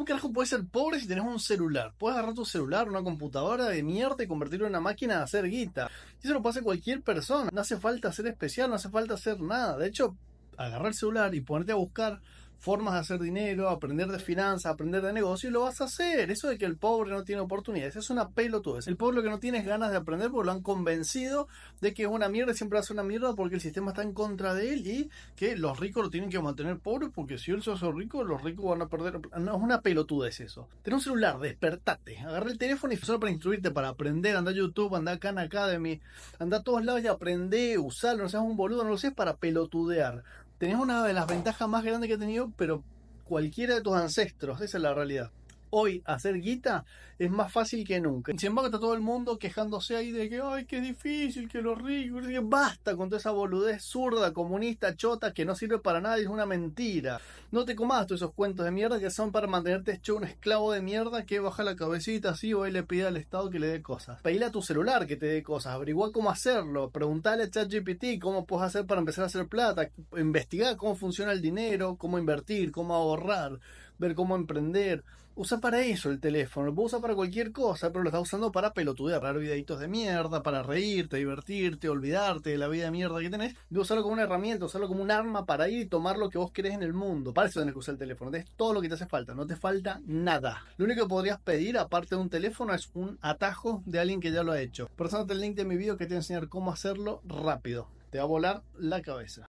Un carajo puedes ser pobre si tenés un celular? Puedes agarrar tu celular, una computadora de mierda y convertirlo en una máquina de hacer guita. Y eso lo puede hacer cualquier persona. No hace falta ser especial, no hace falta hacer nada. De hecho, agarrar el celular y ponerte a buscar formas de hacer dinero, aprender de finanzas, aprender de negocios y lo vas a hacer. Eso de que el pobre no tiene oportunidades es una pelotudez. El pobre lo que no tiene ganas de aprender porque lo han convencido de que es una mierda y siempre hace una mierda porque el sistema está en contra de él y que los ricos lo tienen que mantener pobre porque si él se hace rico, los ricos van a perder. No, es una pelotudez eso. ten un celular, despertate, agarra el teléfono y solo para instruirte, para aprender, anda a YouTube, anda a Khan Academy, anda a todos lados y aprende, usalo, no seas un boludo, no lo seas para pelotudear. Tenías una de las ventajas más grandes que he tenido, pero cualquiera de tus ancestros, esa es la realidad hoy hacer guita es más fácil que nunca. Sin embargo, está todo el mundo quejándose ahí de que, ay, qué difícil, que lo rico, basta con toda esa boludez zurda, comunista, chota, que no sirve para nada es una mentira. No te comas todos esos cuentos de mierda que son para mantenerte hecho un esclavo de mierda que baja la cabecita así o le pide al Estado que le dé cosas. Pedile a tu celular que te dé cosas, averigua cómo hacerlo, preguntale a ChatGPT cómo puedes hacer para empezar a hacer plata, investigar cómo funciona el dinero, cómo invertir, cómo ahorrar ver cómo emprender. Usa para eso el teléfono, lo usar para cualquier cosa, pero lo estás usando para pelotudear, para videitos de mierda, para reírte, divertirte, olvidarte de la vida de mierda que tenés. De usarlo como una herramienta, usarlo como un arma para ir y tomar lo que vos querés en el mundo. Para eso tenés que usar el teléfono, es todo lo que te hace falta, no te falta nada. Lo único que podrías pedir, aparte de un teléfono, es un atajo de alguien que ya lo ha hecho. Por eso el link de mi video que te voy a enseñar cómo hacerlo rápido. Te va a volar la cabeza.